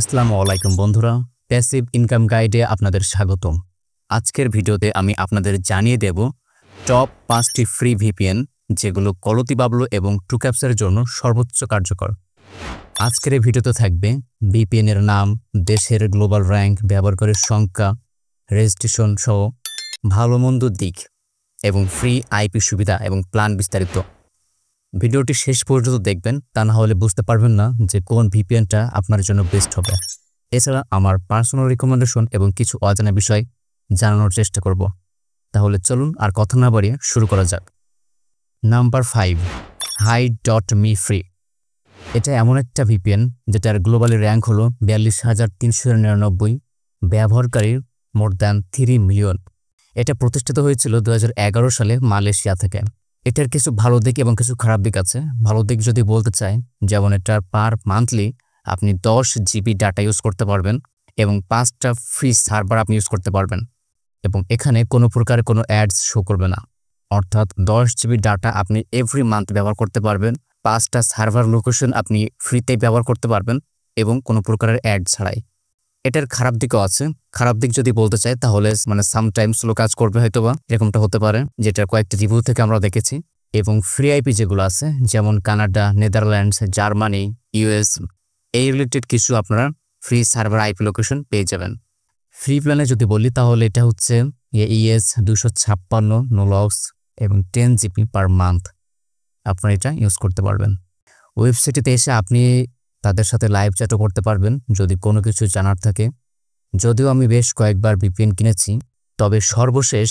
আসসালামু আলাইকুম বন্ধুরা প্যাসিভ ইনকাম গাইডে আপনাদের স্বাগতম আজকের ভিডিওতে আমি আপনাদের জানিয়ে দেব টপ পাঁচটি ফ্রি ভিপিএন যেগুলো কলতি বাবলো এবং টুক্যাপসের জন্য সর্বোচ্চ কার্যকর আজকের এই ভিডিওতে থাকবে ভিপিএনের নাম দেশের গ্লোবাল র্যাঙ্ক ব্যবহার করে সংখ্যা রেজিস্ট্রেশন সহ ভালো মন্দ দিক এবং ফ্রি আইপি সুবিধা এবং প্ল্যান বিস্তারিত ভিডিওটি শেষ পর্যন্ত দেখবেন তা না হলে বুঝতে পারবেন না যে কোন ভিপিএনটা আপনার জন্য বেস্ট হবে এছাড়া আমার পার্সোনাল রিকমেন্ডেশন এবং কিছু অজানা বিষয় জানানোর চেষ্টা করব তাহলে চলুন আর কথা না বাড়িয়ে শুরু করা যাক number five hide dot me free এটা এমন একটা ভিপিএন যেটার গ্লোবালি র্যাঙ্ক হলো বিয়াল্লিশ হাজার তিনশো নিরানব্বই ব্যবহারকারীর মোর দ্যান থ্রি মিলিয়ন এটা প্রতিষ্ঠিত হয়েছিল দু সালে মালয়েশিয়া থেকে এটার কিছু ভালো দিক এবং কিছু খারাপ দিক আছে ভালো দিক যদি বলতে চাই যেমন এটার পার মান্থলি আপনি দশ জিবি ডাটা ইউজ করতে পারবেন এবং পাঁচটা ফ্রি সার্ভার আপনি ইউজ করতে পারবেন এবং এখানে কোনো প্রকার কোনো অ্যাডস শো করবে না অর্থাৎ দশ জিবি ডাটা আপনি এভরি মান্থ ব্যবহার করতে পারবেন পাঁচটা সার্ভার লোকেশন আপনি ফ্রিতে ব্যবহার করতে পারবেন এবং কোনো প্রকারের অ্যাড ছাড়াই এটার খারাপ দিকও আছে খারাপ দিক যদি বলতে চাই তাহলে মানে সামটাইমস স্লো কাজ করবে হয়তো বা এরকমটা হতে পারে যেটার কয়েকটি রিভিউ থেকে আমরা দেখেছি এবং ফ্রি আইপি যেগুলো আছে যেমন কানাডা নেদারল্যান্ডস জার্মানি ইউএস এই রিলেটেড কিছু আপনারা ফ্রি সার্ভার আইপি লোকেশন পেয়ে যাবেন ফ্রি প্ল্যানে যদি বলি তাহলে এটা হচ্ছে ইএস e দুশো ছাপ্পান্ন নোলক্স এবং টেন জিপি পার মান্থ আপনারা এটা ইউজ করতে পারবেন ওয়েবসাইটেতে এসে আপনি তাদের সাথে লাইভ চ্যাটও করতে পারবেন যদি কোনো কিছু জানার থাকে যদিও আমি বেশ কয়েকবার ভিপিএন কিনেছি তবে সর্বশেষ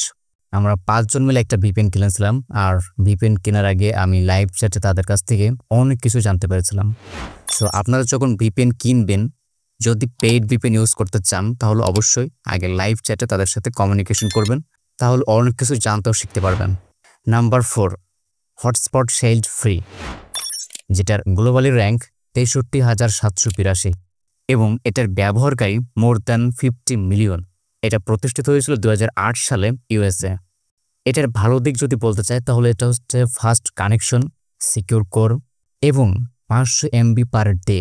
আমরা পাঁচজন মিলে একটা বিপিএন কিনেছিলাম আর বিপিএন কেনার আগে আমি লাইভ চ্যাটে তাদের কাছ থেকে অনেক কিছু জানতে পেরেছিলাম সো আপনারা যখন ভিপিএন কিনবেন যদি পেইড বিপিএন ইউজ করতে চান তাহলে অবশ্যই আগে লাইভ চ্যাটে তাদের সাথে কমিউনিকেশন করবেন তাহলে অনেক কিছু জানতেও শিখতে পারবেন number four hotspot shield free যেটার গ্লোবালি র্যাঙ্ক তেষট্টি হাজার সাতশো বিরাশি এবং এটার ব্যবহারকারী মোর দ্যান ফিফটি মিলিয়ন এটা প্রতিষ্ঠিত হয়েছিল দু সালে ইউএসএ এটার ভালো দিক যদি বলতে চায় তাহলে এটা হচ্ছে ফাস্ট কানেকশন সিকিউর কোর এবং পাঁচশো এমবি পার ডে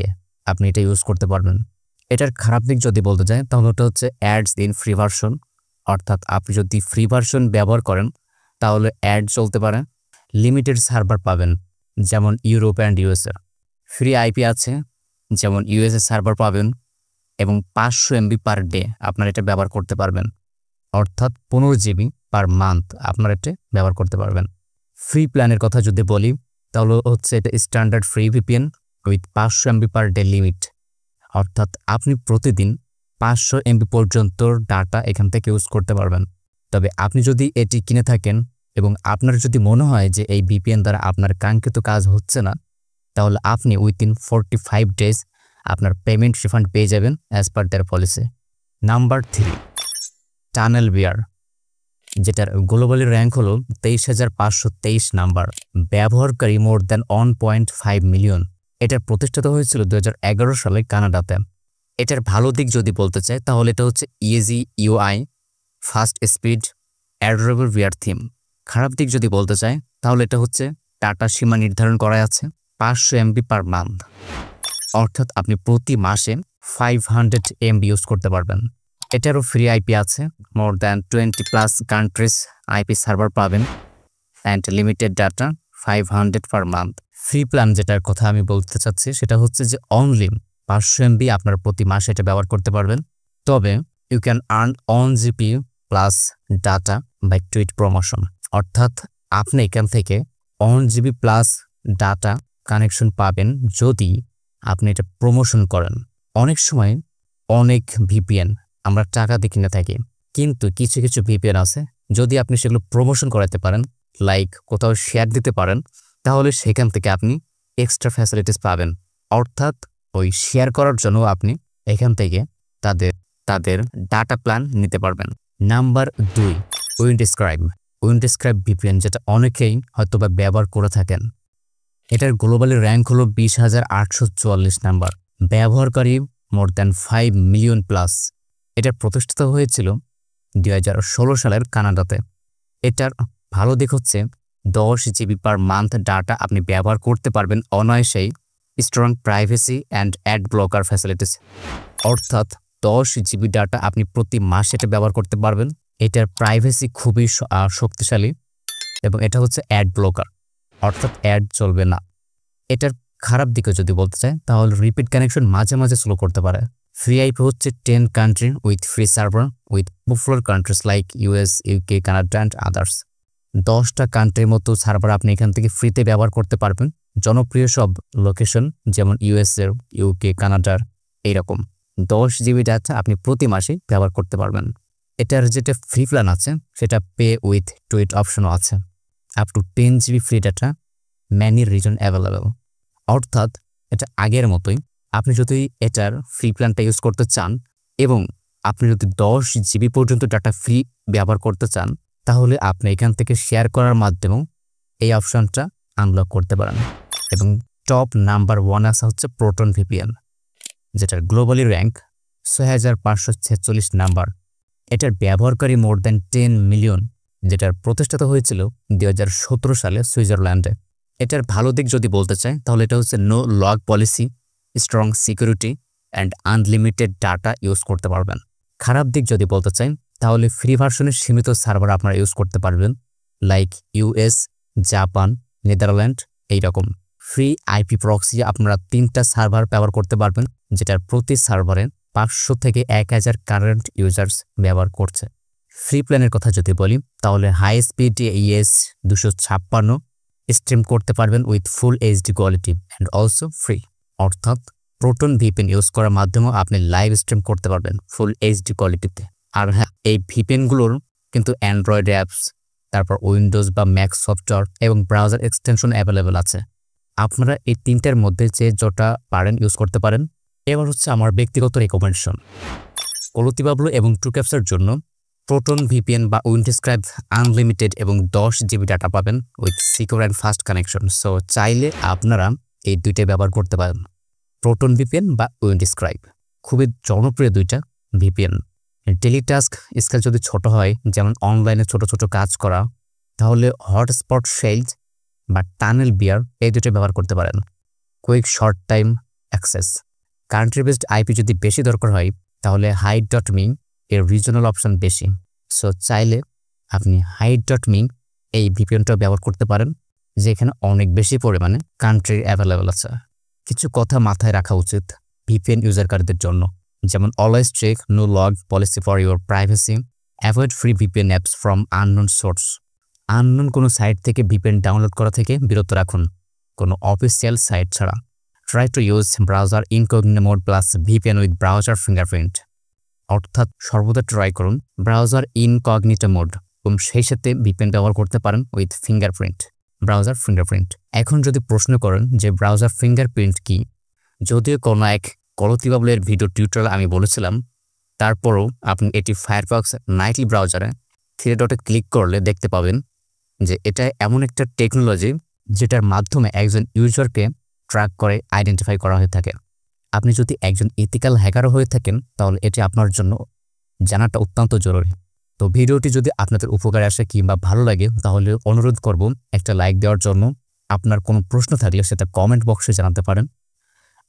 আপনি এটা ইউজ করতে পারবেন এটার খারাপ দিক যদি বলতে চায় তাহলে ওটা হচ্ছে অ্যাডস ইন ফ্রি ভার্সন অর্থাৎ আপনি যদি ফ্রি ভার্সন ব্যবহার করেন তাহলে অ্যাড চলতে পারে লিমিটেড সার্ভার পাবেন যেমন Europe and USA free IP আছে যেমন ইউএসএ সার্ভার পাবেন এবং পাঁচশো এমবি পার ডে আপনার এটা ব্যবহার করতে পারবেন অর্থাৎ পনেরো জিবি পার মান্থ আপনার এটা ব্যবহার করতে পারবেন ফ্রি প্ল্যানের কথা যদি বলি তাহলে হচ্ছে এটা স্ট্যান্ডার্ড ফ্রি ভিপিএন উইথ পাঁচশো এমবি পার ডে লিমিট অর্থাৎ আপনি প্রতিদিন পাঁচশো এমবি পর্যন্ত ডাটা এখান থেকে ইউজ করতে পারবেন তবে আপনি যদি এটি কিনে থাকেন এবং আপনার যদি মনে হয় যে এই ভিপিএন দ্বারা আপনার কাঙ্ক্ষিত কাজ হচ্ছে না তাহলে আপনি উইথিন ফোরটি ফাইভ ডেজ আপনার পেমেন্ট রিফান্ড পেয়ে যাবেন as per their policy number three tunnel bear যেটার গ্লোবালি র্যাঙ্ক হলো তেইশ হাজার পাঁচশো তেইশ নাম্বার ব্যবহারকারী more than one point five million এটার প্রতিষ্ঠিত হয়েছিল দু এগারো সালে কানাডাতে এটার ভালো দিক যদি বলতে চাই তাহলে এটা হচ্ছে easy UI fast speed adorable bear theme খারাপ দিক যদি বলতে চাই তাহলে এটা হচ্ছে টাটা সীমা নির্ধারণ করা আছে পাঁচশো এমবি পার মান্থ অর্থাৎ আপনি প্রতি মাসে ফাইভ হান্ড্রেড এমবি ইউজ করতে পারবেন এটারও ফ্রি আইপি আছে more than twenty plus countries IP server পাবেন and limited data five hundred per month free plan যেটার কথা আমি বলতে চাচ্ছি সেটা হচ্ছে যে অনলি পাঁচশো এমবি আপনার প্রতি মাসে এটা ব্যবহার করতে পারবেন তবে you can earn one GB plus data by tweet promotion অর্থাৎ আপনি এখান থেকে one GB plus data connection পাবেন যদি আপনি এটা প্রমোশন করেন অনেক সময় অনেক ভিপিএন আমরা টাকা দিয়ে কিনে থাকি কিন্তু কিছু কিছু ভিপিএন আছে যদি আপনি সেগুলো প্রমোশন করাতে পারেন লাইক কোথাও শেয়ার দিতে পারেন তাহলে সেখান থেকে আপনি এক্সট্রা ফ্যাসিলিটিস পাবেন অর্থাৎ ওই শেয়ার করার জন্য আপনি এখান থেকে তাদের তাদের ডাটা প্ল্যান নিতে পারবেন নাম্বার দুই উইন্ডস্ক্রাইব উইন্ডস্ক্রাইব ভিপিএন যেটা অনেকেই হয়তোবা ব্যবহার করে থাকেন এটার গ্লোবালি র্যাঙ্ক হলো বিশ হাজার আটশো চুয়াল্লিশ নাম্বার ব্যবহারকারী more than five million plus এটা প্রতিষ্ঠিত হয়েছিল দুই সালের কানাডাতে এটার ভালো দিক হচ্ছে দশ জিবি পার মান্থ ডাটা আপনি ব্যবহার করতে পারবেন অনায়াসেই strong privacy and ad blocker facilities অর্থাৎ দশ জিবি ডাটা আপনি প্রতি মাসে এটা ব্যবহার করতে পারবেন এটার প্রাইভেসি খুবই শক্তিশালী এবং এটা হচ্ছে অ্যাড ব্লকার অর্থাৎ অ্যাড চলবে না এটার খারাপ দিকে যদি বলতে চাই তাহলে রিপিট কানেকশন মাঝে মাঝে স্লো করতে পারে ফ্রি আইপি হচ্ছে ten country with free server with popular countries like US UK Canada and others দশটা কান্ট্রির মতো সার্ভার আপনি এখান থেকে ফ্রিতে ব্যবহার করতে পারবেন জনপ্রিয় সব লোকেশন যেমন ইউএসএর ইউকে কানাডার এইরকম দশ জিবি ডাটা আপনি প্রতি মাসে ব্যবহার করতে পারবেন এটার যেটা ফ্রি প্ল্যান আছে সেটা পে উইথ টুইট অপশনও আছে up to ten GB free data many region available অর্থাৎ এটা আগের মতোই আপনি যদি এটার ফ্রি প্ল্যানটা ইউজ করতে চান এবং আপনি যদি দশ জিবি পর্যন্ত ডাটা ফ্রি ব্যবহার করতে চান তাহলে আপনি এখান থেকে শেয়ার করার মাধ্যমেও এই অপশানটা আনলক করতে পারেন এবং টপ নাম্বার ওয়ান আসা হচ্ছে প্রোটন ভিপিএন যেটার গ্লোবালি র্যাঙ্ক ছয় হাজার পাঁচশো ছেচল্লিশ নাম্বার এটার ব্যবহারকারী মোর দ্যান টেন মিলিয়ন যেটার প্রতিষ্ঠিত হয়েছিল দু সালে সুইজারল্যান্ডে এটার ভালো দিক যদি বলতে চাই তাহলে এটা হচ্ছে no log policy strong security and unlimited data use করতে পারবেন খারাপ দিক যদি বলতে চাই তাহলে ফ্রি ভার্সনের সীমিত সার্ভার আপনারা ইউজ করতে পারবেন লাইক ইউএস জাপান নেদারল্যান্ড এইরকম ফ্রি আইপি প্রক্সি আপনারা তিনটা সার্ভার ব্যবহার করতে পারবেন যেটার প্রতি সার্ভারে পাঁচশো থেকে এক হাজার কারেন্ট ইউজার্স ব্যবহার করছে সি প্ল্যানের কথা যদি বলি তাহলে হাই স্পিড ইএস দুশো ছাপ্পান্ন স্ট্রিম করতে পারবেন with full HD quality and also free অর্থাৎ প্রোটন ভিপেন ইউজ করার মাধ্যমেও আপনি লাইভ স্ট্রিম করতে পারবেন ফুল এইচডি কোয়ালিটিতে আর হ্যাঁ এই ভিপেনগুলোর কিন্তু অ্যান্ড্রয়েড অ্যাপস তারপর উইন্ডোজ বা ম্যাক সফটওয়্যার এবং ব্রাউজার এক্সটেনশন অ্যাভেলেবেল আছে আপনারা এই তিনটার মধ্যে যে যটা পারেন ইউজ করতে পারেন এবার হচ্ছে আমার ব্যক্তিগত রেকমেন্ডেশন কলতি বাবলু এবং টু ক্যাপসার জন্য প্রোটন ভিপিএন বা উইন্ডস্ক্রাইব আনলিমিটেড এবং দশ জিবি ডাটা পাবেন with secure and fast connection so চাইলে আপনারা এই দুইটা ব্যবহার করতে পারেন প্রোটন ভিপিএন বা উইন্ডস্ক্রাইব খুবই জনপ্রিয় দুইটা ভিপিএন ডেলি টাস্ক স্কেল যদি ছোট হয় যেমন অনলাইনে ছোট ছোট কাজ করা তাহলে হটস্পট সেলস বা টানেল বিয়ার এই দুটো ব্যবহার করতে পারেন quick short time access country based IP যদি বেশি দরকার হয় তাহলে হাই ডট মিং এর রিজনাল অপশন বেশি সো চাইলে আপনি হাইট ডট মিং এই ভিপিএনটাও ব্যবহার করতে পারেন যেখানে অনেক বেশি পরিমাণে কান্ট্রি অ্যাভেলেবেল আছে কিছু কথা মাথায় রাখা উচিত ভিপিএন ইউজারকারীদের জন্য যেমন always check no log policy for your privacy avoid free VPN apps from unknown source unknown কোনো সাইট থেকে ভিপিএন ডাউনলোড করা থেকে বিরত রাখুন কোনো অফিসিয়াল সাইট ছাড়া try to use browser mode plus VPN with browser fingerprint অর্থাৎ সর্বদা ট্রাই করুন ব্রাউজার ইনকগনিটো মোড এবং সেই সাথে ভিপেন ব্যবহার করতে পারেন উইথ ফিঙ্গারপ্রিন্ট ব্রাউজার ফিঙ্গারপ্রিন্ট এখন যদি প্রশ্ন করেন যে ব্রাউজার ফিঙ্গারপ্রিন্ট কি যদিও কোনো এক করতিবাবলের ভিডিও টিউটোরিয়াল আমি বলেছিলাম তারপরও আপনি এটি ফায়ারফক্স নাইটলি ব্রাউজারে থ্রি ডটে ক্লিক করলে দেখতে পাবেন যে এটা এমন একটা টেকনোলজি যেটার মাধ্যমে একজন ইউজারকে ট্র্যাক করে আইডেন্টিফাই করা হয়ে থাকে আপনি যদি একজন ইথিক্যাল হ্যাকারও হয়ে থাকেন তাহলে এটি আপনার জন্য জানাটা অত্যন্ত জরুরি তো ভিডিওটি যদি আপনাদের উপকারে আসে কিংবা ভালো লাগে তাহলে অনুরোধ করব একটা লাইক দেওয়ার জন্য আপনার কোনো প্রশ্ন থাকলে সেটা কমেন্ট বক্সে জানাতে পারেন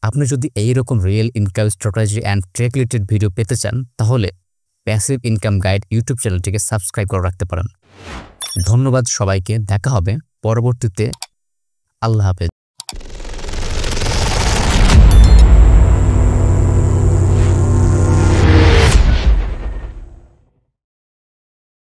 আপনি যদি এইরকম real income strategy and trek related video পেতে চান তাহলে প্যাসিভ ইনকাম গাইড ইউটিউব চ্যানেলটিকে সাবস্ক্রাইব করে রাখতে পারেন ধন্যবাদ সবাইকে দেখা হবে পরবর্তীতে আল্লাহ হাফেজ